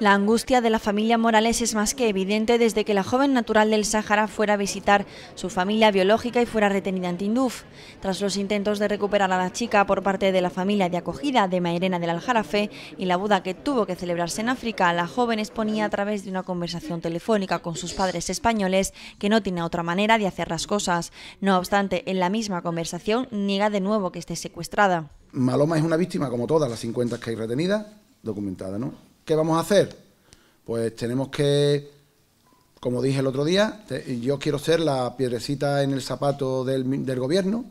La angustia de la familia Morales es más que evidente desde que la joven natural del Sáhara fuera a visitar su familia biológica y fuera retenida en Tinduf. Tras los intentos de recuperar a la chica por parte de la familia de acogida de Mairena del Aljarafe y la Buda que tuvo que celebrarse en África, la joven exponía a través de una conversación telefónica con sus padres españoles que no tiene otra manera de hacer las cosas. No obstante, en la misma conversación niega de nuevo que esté secuestrada. Maloma es una víctima como todas las 50 que hay retenidas, documentada, ¿no? ¿Qué vamos a hacer? Pues tenemos que, como dije el otro día, yo quiero ser la piedrecita en el zapato del, gobierno,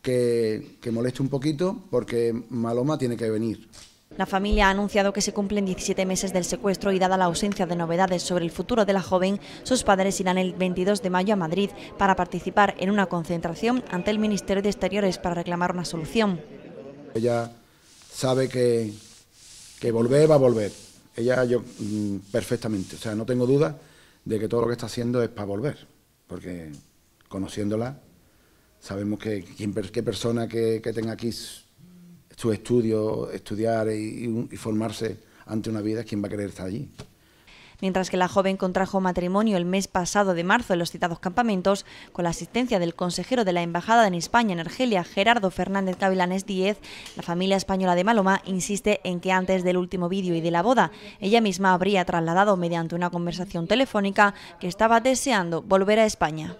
que, que moleste un poquito, porque Maloma tiene que venir. La familia ha anunciado que se cumplen 17 meses del secuestro y dada la ausencia de novedades sobre el futuro de la joven, sus padres irán el 22 de mayo a Madrid para participar en una concentración ante el Ministerio de Exteriores para reclamar una solución. Ella sabe que, que volver va a volver. Ella, yo, mm, perfectamente. O sea, no tengo duda de que todo lo que está haciendo es para volver, porque conociéndola, sabemos que qué persona que, tenga aquí su estudio, estudiar y, y formarse ante una vida es quien va a querer estar allí mientras que la joven contrajo matrimonio el mes pasado de marzo en los citados campamentos con la asistencia del consejero de la Embajada en España en Argelia, Gerardo Fernández Cavilanes Díez, la familia española de Maloma insiste en que antes del último vídeo y de la boda, ella misma habría trasladado mediante una conversación telefónica que estaba deseando volver a España.